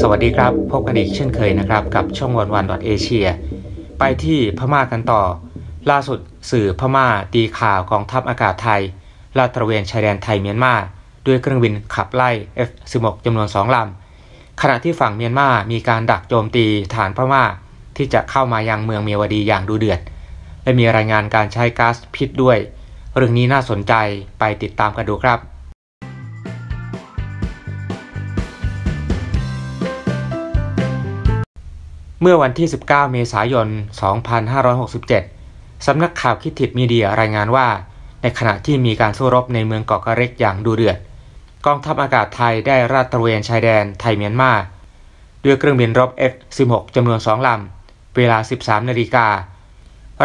สวัสดีครับ พบกันอีกเช่นเคยนะครับ กับช่องวันวันดอทเอเชีย ไปที่พม่ากันต่อ ล่าสุดสื่อพม่าตีข่าวกองทัพอากาศไทยลาดตระเวนชายแดนไทยเมียนมา ด้วยเครื่องบินขับไล่ F16 จำนวน2ลำขณะที่ฝั่งเมียนมามีการดักโจมตีฐานพม่า ที่จะเข้ามายังเมืองเมียวดีอย่างดูเดือดและมีรายงานการใช้ก๊าซพิษด้วยเรื่องนี้น่าสนใจไปติดตามกันดูครับเมื่อวันที่ 19 เมษายน 2567 สำนักข่าวคิดถิดมีเดียรายงานว่า ในขณะที่มีการสู้รบในเมืองเกาะกะเร็กอย่างดูเดือด กองทัพอากาศไทยได้ราดตระเวนชายแดนไทยเมียนมา ด้วยเครื่องบินรบ F-16 จำนวน2ลำ เวลา 13 นาฬิกา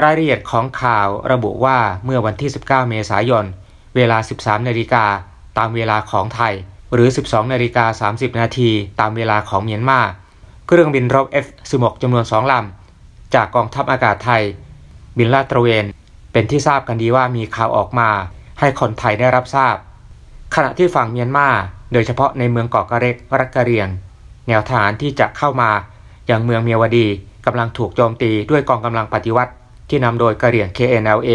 รายละเอียดของข่าวระบุว่า เมื่อวันที่ 19 เมษายน เวลา 13 นาฬิกา ตามเวลาของไทย หรือ 12 นาฬิกา30 นาที ตามเวลาของเมียนมาเครื่องบินรบ F16 จำนวน2ลำ จากกองทัพอากาศไทย บินลาดตระเวน เป็นที่ทราบกันดีว่ามีข่าวออกมา ให้คนไทยได้รับทราบ ขณะที่ฝั่งเมียนมา โดยเฉพาะในเมืองเกาะกระเรกรักกะเรียง แนวทหารที่จะเข้ามา อย่างเมืองเมียวดีกำลังถูกโจมตีด้วยกองกำลังปฏิวัติ ที่นำโดยกะเรียง KNLA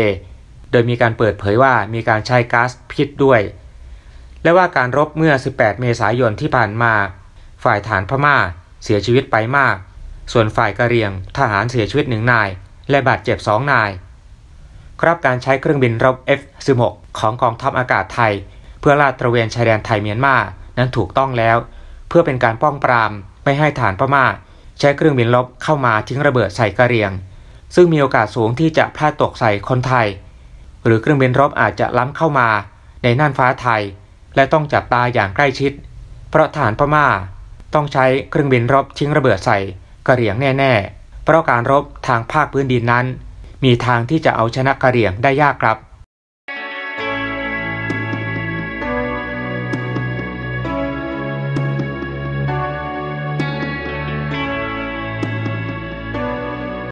โดยมีการเปิดเผยว่ามีการใช้ก๊าซพิษด้วย และว่าการรบเมื่อ 18 เมษายนที่ผ่านมา ฝ่ายฐานพม่าเสียชีวิตไปมาก ส่วนฝ่ายกะเรียงทหารเสียชีวิตหนึ่งนาย และบาดเจ็บสองนาย ครับการใช้เครื่องบินรบ F16 ของกองทัพอากาศไทย เพื่อลาดตระเวนชายแดนไทยเมียนมา นั้นถูกต้องแล้ว เพื่อเป็นการป้องปรามไม่ให้ฐานพม่า ใช้เครื่องบินรบเข้ามาทิ้งระเบิดใส่กะเรียง ซึ่งมีโอกาสสูงที่จะพลาดตกใส่คนไทย หรือเครื่องบินรบอาจจะล้าเข้ามาในน่านฟ้าไทย และต้องจับตาอย่างใกล้ชิด เพราะฐานพม่าต้องใช้เครื่องบินรบทิ้งระเบิดใส่กะเหรี่ยงแน่ๆ เพราะการรบทางภาคพื้นดินนั้น มีทางที่จะเอาชนะกะเหรี่ยงได้ยากครับ